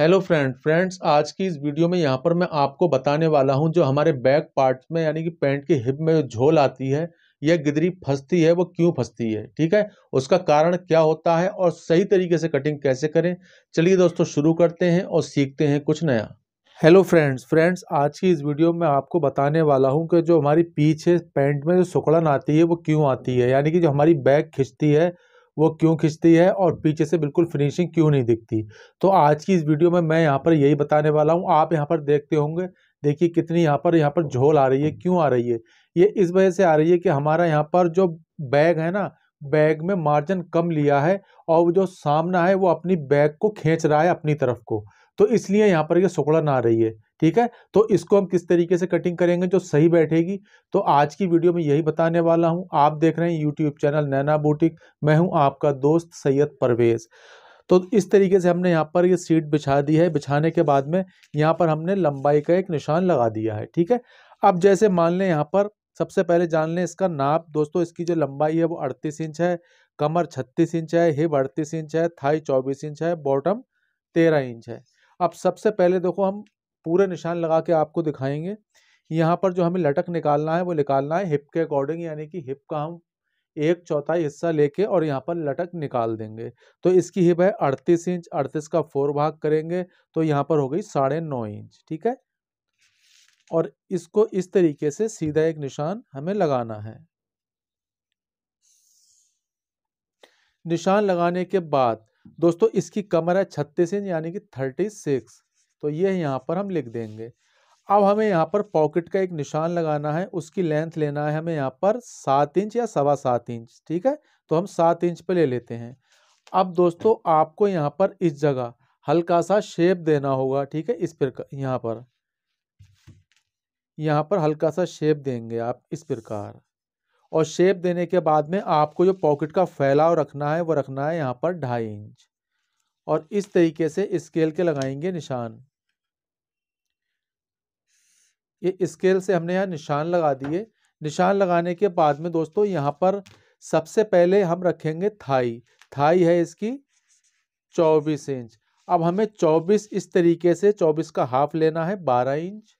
hello friend friends आज की इस वीडियो में यहाँ पर मैं आपको बताने वाला हूँ जो हमारे बैक पार्ट में यानी कि पैंट के हिप में जो झोल आती है यह गिदरी फंसती है वो क्यों फंसती है ठीक है उसका कारण क्या होता है और सही तरीके से कटिंग कैसे करें चलिए दोस्तों शुरू करते हैं और सीखते हैं कुछ नया हेलो फ्रेंड्स फ्रेंड्स आज की इस वीडियो में आपको बताने वाला हूँ कि जो हमारी पीछे पैंट में जो सुकड़न आती है वो क्यों आती है यानी कि जो हमारी बैग खिंचती है वो क्यों खींचती है और पीछे से बिल्कुल फिनिशिंग क्यों नहीं दिखती तो आज की इस वीडियो में मैं यहाँ पर यही बताने वाला हूँ आप यहाँ पर देखते होंगे देखिए कितनी यहाँ पर यहाँ पर झोल आ रही है क्यों आ रही है ये इस वजह से आ रही है कि हमारा यहाँ पर जो बैग है ना बैग में मार्जिन कम लिया है और जो सामना है वो अपनी बैग को खींच रहा है अपनी तरफ को तो इसलिए यहाँ पर ये सुकड़न आ रही है ठीक है तो इसको हम किस तरीके से कटिंग करेंगे जो सही बैठेगी तो आज की वीडियो में यही बताने वाला हूँ आप देख रहे हैं यूट्यूब चैनल नैना बोटिक मैं हूँ आपका दोस्त सैयद परवेज़ तो इस तरीके से हमने यहाँ पर ये सीट बिछा दी है बिछाने के बाद में यहाँ पर हमने लंबाई का एक निशान लगा दिया है ठीक है अब जैसे मान लें यहाँ पर सबसे पहले जान लें इसका नाप दोस्तों इसकी जो लंबाई है वो अड़तीस इंच है कमर छत्तीस इंच है हिप अड़तीस इंच है थाई चौबीस इंच है बॉटम तेरह इंच है अब सबसे पहले देखो हम पूरे निशान लगा के आपको दिखाएंगे यहाँ पर जो हमें लटक निकालना है वो निकालना है हिप के अकॉर्डिंग यानी कि हिप का हम एक चौथाई हिस्सा लेके और यहाँ पर लटक निकाल देंगे तो इसकी हिप है अड़तीस इंच अड़तीस का फोर भाग करेंगे तो यहाँ पर हो गई साढ़े नौ इंच ठीक है और इसको इस तरीके से सीधा एक निशान हमें लगाना है निशान लगाने के बाद दोस्तों इसकी कमर है छत्तीस इंच यानी कि थर्टी सिक्स तो ये यहाँ पर हम लिख देंगे अब हमें यहाँ पर पॉकेट का एक निशान लगाना है उसकी लेंथ लेना है हमें यहाँ पर सात इंच या सवा सात इंच ठीक है तो हम सात इंच पे ले लेते हैं अब दोस्तों आपको यहाँ पर इस जगह हल्का सा शेप देना होगा ठीक है इस प्रकार यहाँ पर यहाँ पर हल्का सा शेप देंगे आप इस प्रकार और शेप देने के बाद में आपको जो पॉकेट का फैलाव रखना है वो रखना है यहाँ पर ढाई इंच और इस तरीके से स्केल के लगाएंगे निशान ये स्केल से हमने यहाँ निशान लगा दिए निशान लगाने के बाद में दोस्तों यहाँ पर सबसे पहले हम रखेंगे थाई थाई है इसकी चौबीस इंच अब हमें चौबीस इस तरीके से चौबीस का हाफ लेना है बारह इंच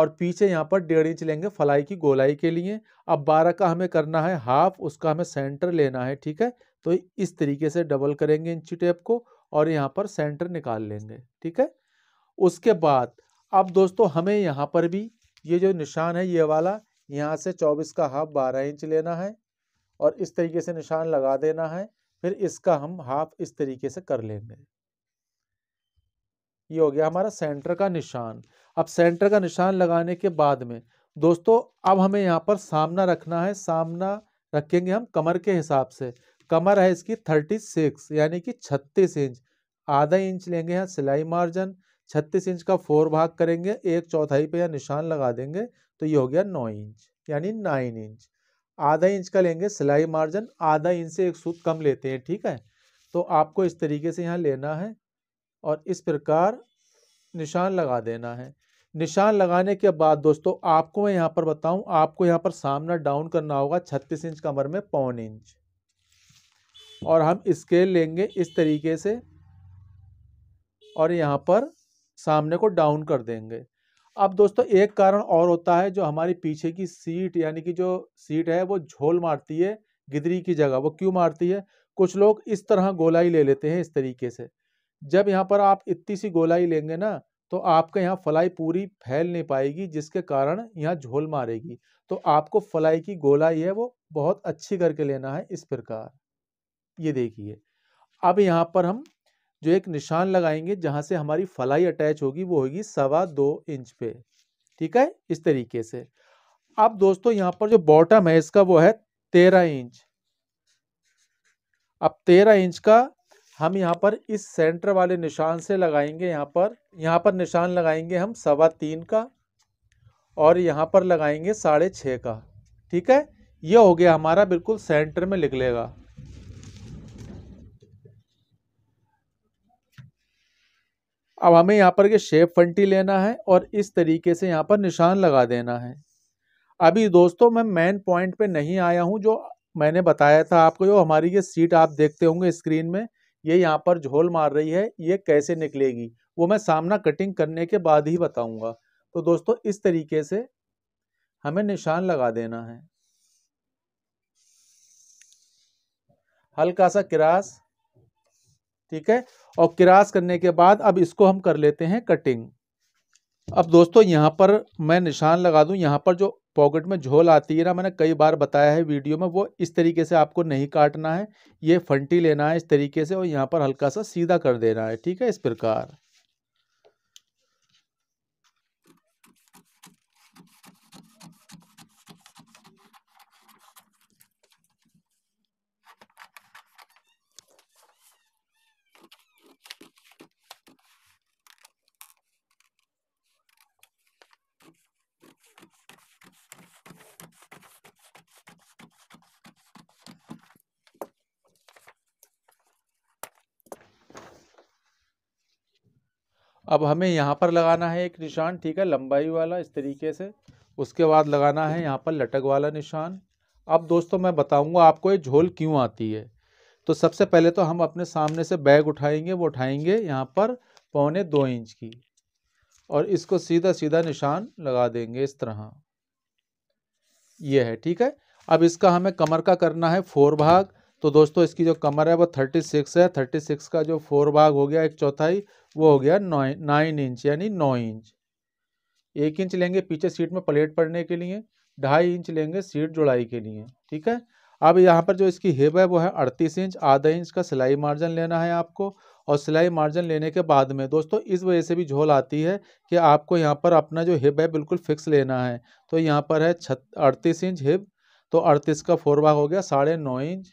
और पीछे यहाँ पर डेढ़ इंच लेंगे फलाई की गोलाई के लिए अब बारह का हमें करना है हाफ उसका हमें सेंटर लेना है ठीक है तो इस तरीके से डबल करेंगे इंची टेप को और यहाँ पर सेंटर निकाल लेंगे ठीक है उसके बाद अब दोस्तों हमें यहाँ पर भी ये जो निशान है ये वाला यहाँ से चौबीस का हाफ बारह इंच लेना है और इस तरीके से निशान लगा देना है फिर इसका हम हाफ इस तरीके से कर लेंगे ये हो गया हमारा सेंटर का निशान अब सेंटर का निशान लगाने के बाद में दोस्तों अब हमें यहाँ पर सामना रखना है सामना रखेंगे हम कमर के हिसाब से कमर है इसकी थर्टी सिक्स यानी कि छत्तीस इंच आधा इंच लेंगे यहाँ सिलाई मार्जिन छत्तीस इंच का फोर भाग करेंगे एक चौथाई पे या निशान लगा देंगे तो ये हो गया नौ इंच यानी नाइन इंच आधा इंच का लेंगे सिलाई मार्जिन आधा इंच से एक सूत कम लेते हैं ठीक है तो आपको इस तरीके से यहाँ लेना है और इस प्रकार निशान लगा देना है निशान लगाने के बाद दोस्तों आपको मैं यहाँ पर बताऊँ आपको यहाँ पर सामना डाउन करना होगा छत्तीस इंच कमर में पौन इंच और हम स्केल लेंगे इस तरीके से और यहाँ पर सामने को डाउन कर देंगे अब दोस्तों एक कारण और होता है जो हमारी पीछे की सीट यानी कि जो सीट है वो झोल मारती है गिदरी की जगह वो क्यों मारती है कुछ लोग इस तरह गोलाई ले लेते हैं इस तरीके से जब यहाँ पर आप इतनी सी गोलाई लेंगे ना तो आपके यहाँ फलाई पूरी फैल नहीं पाएगी जिसके कारण यहाँ झोल मारेगी तो आपको फलाई की गोलाई है वो बहुत अच्छी करके लेना है इस प्रकार ये देखिए अब यहाँ पर हम जो एक निशान लगाएंगे जहाँ से हमारी फलाई अटैच होगी वो होगी सवा दो इंच पे ठीक है इस तरीके से अब दोस्तों यहाँ पर जो बॉटम है इसका वो है तेरह इंच अब तेरह इंच का हम यहाँ पर इस सेंटर वाले निशान से लगाएंगे यहाँ पर यहाँ पर निशान लगाएंगे हम सवा तीन का और यहाँ पर लगाएंगे साढ़े छः का ठीक है ये हो गया हमारा बिल्कुल सेंटर में निकलेगा अब हमें यहाँ पर के शेप फंटी लेना है और इस तरीके से यहाँ पर निशान लगा देना है अभी दोस्तों मैं मेन पॉइंट पे नहीं आया हूँ जो मैंने बताया था आपको जो हमारी ये सीट आप देखते होंगे स्क्रीन में ये यहाँ पर झोल मार रही है ये कैसे निकलेगी वो मैं सामना कटिंग करने के बाद ही बताऊँगा तो दोस्तों इस तरीके से हमें निशान लगा देना है हल्का सा क्रास ठीक है और क्रास करने के बाद अब इसको हम कर लेते हैं कटिंग अब दोस्तों यहाँ पर मैं निशान लगा दूँ यहाँ पर जो पॉकेट में झोल आती है ना मैंने कई बार बताया है वीडियो में वो इस तरीके से आपको नहीं काटना है ये फंटी लेना है इस तरीके से और यहाँ पर हल्का सा सीधा कर देना है ठीक है इस प्रकार अब हमें यहाँ पर लगाना है एक निशान ठीक है लंबाई वाला इस तरीके से उसके बाद लगाना है यहाँ पर लटक वाला निशान अब दोस्तों मैं बताऊँगा आपको ये झोल क्यों आती है तो सबसे पहले तो हम अपने सामने से बैग उठाएंगे वो उठाएंगे यहाँ पर पौने दो इंच की और इसको सीधा सीधा निशान लगा देंगे इस तरह ये है ठीक है अब इसका हमें कमर का करना है फोर भाग तो दोस्तों इसकी जो कमर है वो थर्टी सिक्स है थर्टी सिक्स का जो फोर भाग हो गया एक चौथाई वो हो गया नाइन इंच यानी नौ इंच एक इंच लेंगे पीछे सीट में प्लेट पड़ने के लिए ढाई इंच लेंगे सीट जुड़ाई के लिए ठीक है अब यहाँ पर जो इसकी हेब है वो है अड़तीस इंच आधा इंच का सिलाई मार्जिन लेना है आपको और सिलाई मार्जिन लेने के बाद में दोस्तों इस वजह से भी झोल आती है कि आपको यहाँ पर अपना जो हिब है बिल्कुल फिक्स लेना है तो यहाँ पर है छत अड़तीस इंच हिप तो अड़तीस का फोर भाग हो गया साढ़े नौ इंच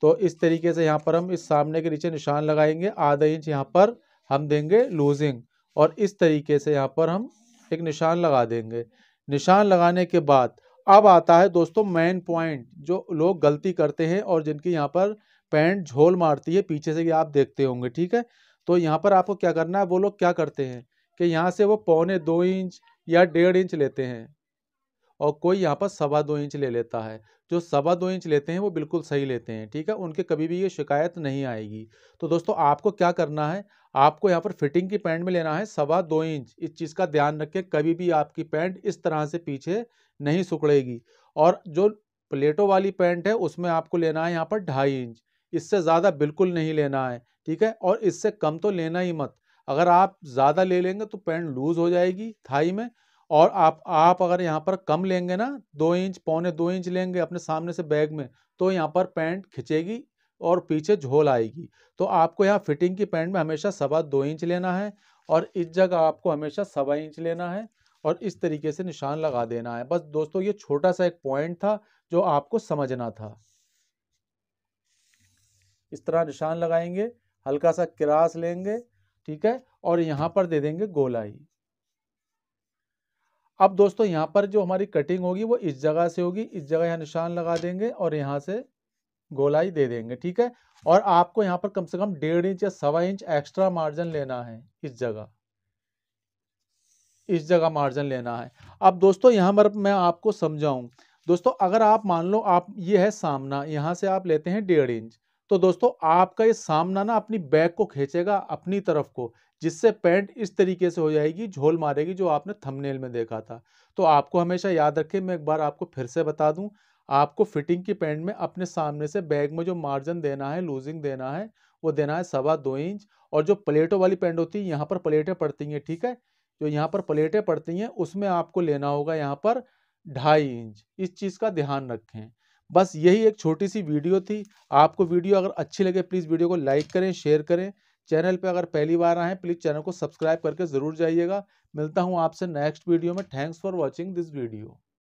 तो इस तरीके से यहाँ पर हम इस सामने के नीचे निशान लगाएंगे आधा इंच यहाँ पर हम देंगे लूजिंग और इस तरीके से यहाँ पर हम एक निशान लगा देंगे निशान लगाने के बाद अब आता है दोस्तों मेन पॉइंट जो लोग गलती करते हैं और जिनकी यहाँ पर पैंट झोल मारती है पीछे से आप देखते होंगे ठीक है तो यहाँ पर आपको क्या करना है वो लोग क्या करते हैं कि यहाँ से वो पौने दो इंच या डेढ़ इंच लेते हैं और कोई यहाँ पर सवा दो इंच ले लेता है जो सवा दो इंच लेते हैं वो बिल्कुल सही लेते हैं ठीक है उनके कभी भी ये शिकायत नहीं आएगी तो दोस्तों आपको क्या करना है आपको यहाँ पर फिटिंग की पैंट में लेना है सवा दो इंच इस चीज़ का ध्यान रखें कभी भी आपकी पैंट इस तरह से पीछे नहीं सुखड़ेगी और जो प्लेटों वाली पैंट है उसमें आपको लेना है यहाँ पर ढाई इंच इससे ज़्यादा बिल्कुल नहीं लेना है ठीक है और इससे कम तो लेना ही मत अगर आप ज़्यादा ले लेंगे तो पैंट लूज़ हो जाएगी थाई में और आप आप अगर यहाँ पर कम लेंगे ना दो इंच पौने दो इंच लेंगे अपने सामने से बैग में तो यहाँ पर पैंट खिंचेगी और पीछे झोल आएगी तो आपको यहाँ फिटिंग की पैंट में हमेशा सवा दो इंच लेना है और इस जगह आपको हमेशा सवा इंच लेना है और इस तरीके से निशान लगा देना है बस दोस्तों ये छोटा सा एक पॉइंट था जो आपको समझना था इस तरह निशान लगाएंगे हल्का सा क्रास लेंगे ठीक है और यहाँ पर दे देंगे गोलाई अब दोस्तों यहाँ पर जो हमारी कटिंग होगी वो इस जगह से होगी इस जगह यहाँ निशान लगा देंगे और यहाँ से गोलाई दे देंगे ठीक है और आपको यहाँ पर कम से कम डेढ़ इंच या सवा इंच एक्स्ट्रा मार्जिन लेना है इस जगह इस जगह मार्जिन लेना है अब दोस्तों यहाँ पर मैं आपको समझाऊँ दोस्तों अगर आप मान लो आप ये है सामना यहाँ से आप लेते हैं डेढ़ इंच तो दोस्तों आपका ये सामना ना अपनी बैक को खींचेगा अपनी तरफ को जिससे पैंट इस तरीके से हो जाएगी झोल मारेगी जो आपने थंबनेल में देखा था तो आपको हमेशा याद रखें मैं एक बार आपको फिर से बता दूं आपको फिटिंग की पैंट में अपने सामने से बैग में जो मार्जिन देना है लूजिंग देना है वो देना है सवा दो इंच और जो प्लेटों वाली पैंट होती है यहाँ पर प्लेटें पड़ती हैं ठीक है जो यहाँ पर प्लेटें पड़ती हैं उसमें आपको लेना होगा यहाँ पर ढाई इंच इस चीज़ का ध्यान रखें बस यही एक छोटी सी वीडियो थी आपको वीडियो अगर अच्छी लगे प्लीज़ वीडियो को लाइक करें शेयर करें चैनल पे अगर पहली बार आए प्लीज़ चैनल को सब्सक्राइब करके ज़रूर जाइएगा मिलता हूँ आपसे नेक्स्ट वीडियो में thanks for watching this video